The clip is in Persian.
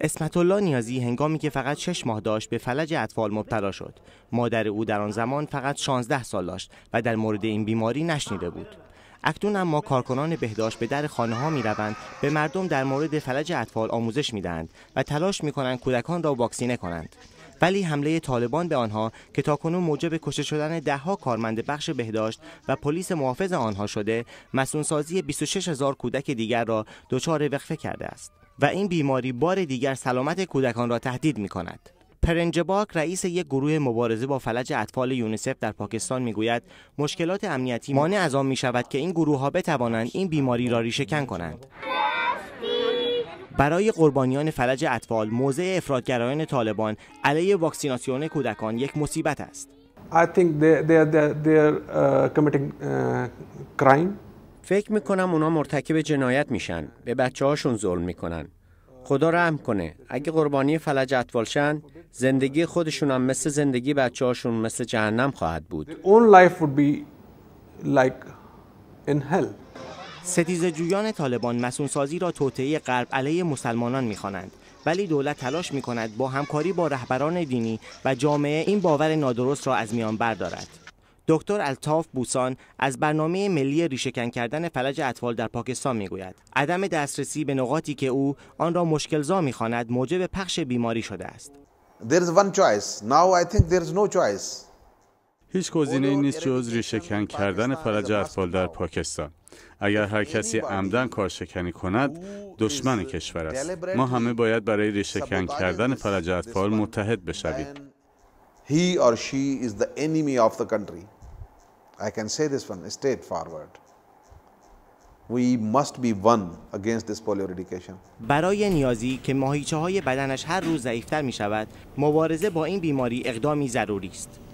اسمت الله نیازی هنگامی که فقط شش ماه داشت به فلج اطفال مبتلا شد مادر او در آن زمان فقط 16 سال داشت و در مورد این بیماری نشنیده بود اکنون اما کارکنان بهداشت به در خانه ها می روند به مردم در مورد فلج اطفال آموزش می دهند و تلاش می کنند کودکان را واکسینه کنند ولی حمله طالبان به آنها که تاکنون موجب کشته شدن دهها کارمند بخش بهداشت و پلیس محافظ آنها شده مسئولسازی 26 هزار کودک دیگر را دچار وقفه کرده است و این بیماری بار دیگر سلامت کودکان را تهدید می کند. پرنجباک رئیس یک گروه مبارزه با فلج اطفال یونیسف در پاکستان میگوید مشکلات امنیتی مانع از آن می شود که این گروه ها بتوانند این بیماری را ریشه کنند. برای قربانیان فلج اطفال موضع افرادگرایان طالبان علیه واکسیناسیون کودکان یک مصیبت است فکر میکنم اونا مرتکب جنایت میشن به بچه هاشون ظلم میکنن خدا رحم کنه اگه قربانی فلج اطفال شن زندگی خودشون هم مثل زندگی بچه هاشون مثل جهنم خواهد بود اون life would be like in hell ستیز جویان طالبان سازی را توطعه غرب علیه مسلمانان میخوانند ولی دولت تلاش می کند با همکاری با رهبران دینی و جامعه این باور نادرست را از میان بردارد. دکتر التاف بوسان از برنامه ملی ریشهکن کردن فلج اطفال در پاکستان میگوید عدم دسترسی به نقاطی که او آن را مشکلزا میخواند موجب پخش بیماری شده است. هیچ گزینه ای نیست جز ریشهکن کردن فلج اطفال در پاکستان اگر هر کسی عمدن کارشکنی کند دشمن کشور است ما همه باید برای ریشهکن کردن فلج اطفال متحد بشویم he برای نیازی که ماهیچه های بدنش هر روز ضعیفتر می شود، مبارزه با این بیماری اقدامی ضروری است.